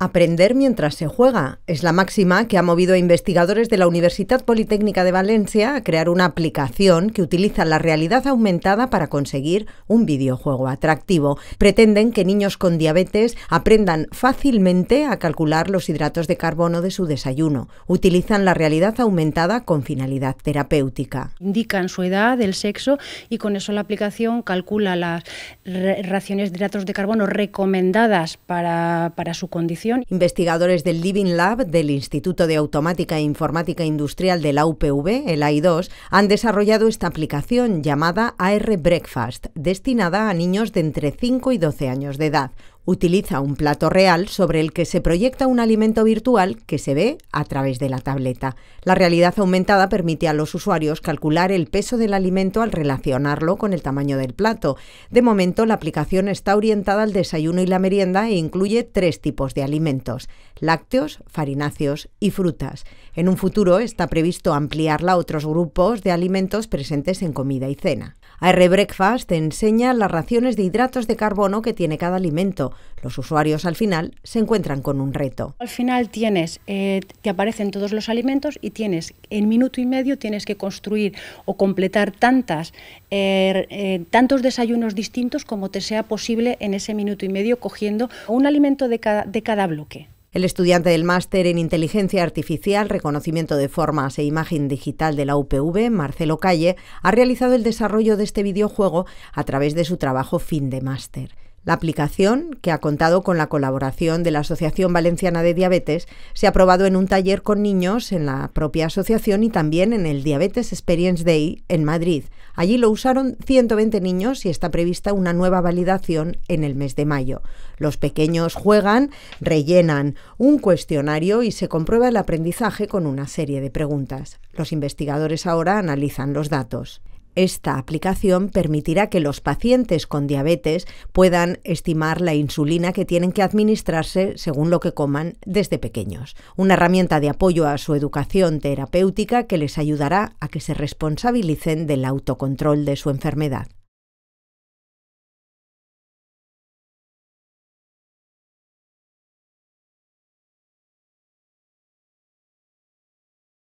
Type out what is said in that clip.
Aprender mientras se juega es la máxima que ha movido a investigadores de la Universidad Politécnica de Valencia a crear una aplicación que utiliza la realidad aumentada para conseguir un videojuego atractivo. Pretenden que niños con diabetes aprendan fácilmente a calcular los hidratos de carbono de su desayuno. Utilizan la realidad aumentada con finalidad terapéutica. Indican su edad, el sexo y con eso la aplicación calcula las raciones de hidratos de carbono recomendadas para, para su condición investigadores del Living Lab del Instituto de Automática e Informática Industrial de la UPV, el AI2, han desarrollado esta aplicación llamada AR Breakfast, destinada a niños de entre 5 y 12 años de edad, Utiliza un plato real sobre el que se proyecta un alimento virtual que se ve a través de la tableta. La realidad aumentada permite a los usuarios calcular el peso del alimento al relacionarlo con el tamaño del plato. De momento, la aplicación está orientada al desayuno y la merienda e incluye tres tipos de alimentos, lácteos, farináceos y frutas. En un futuro está previsto ampliarla a otros grupos de alimentos presentes en comida y cena. AR Breakfast enseña las raciones de hidratos de carbono que tiene cada alimento los usuarios al final se encuentran con un reto. Al final tienes, te eh, aparecen todos los alimentos y tienes, en minuto y medio tienes que construir o completar tantas, eh, eh, tantos desayunos distintos como te sea posible en ese minuto y medio cogiendo un alimento de cada, de cada bloque. El estudiante del máster en Inteligencia Artificial, Reconocimiento de Formas e Imagen Digital de la UPV, Marcelo Calle, ha realizado el desarrollo de este videojuego a través de su trabajo fin de máster. La aplicación, que ha contado con la colaboración de la Asociación Valenciana de Diabetes, se ha probado en un taller con niños en la propia asociación y también en el Diabetes Experience Day en Madrid. Allí lo usaron 120 niños y está prevista una nueva validación en el mes de mayo. Los pequeños juegan, rellenan un cuestionario y se comprueba el aprendizaje con una serie de preguntas. Los investigadores ahora analizan los datos. Esta aplicación permitirá que los pacientes con diabetes puedan estimar la insulina que tienen que administrarse según lo que coman desde pequeños. Una herramienta de apoyo a su educación terapéutica que les ayudará a que se responsabilicen del autocontrol de su enfermedad.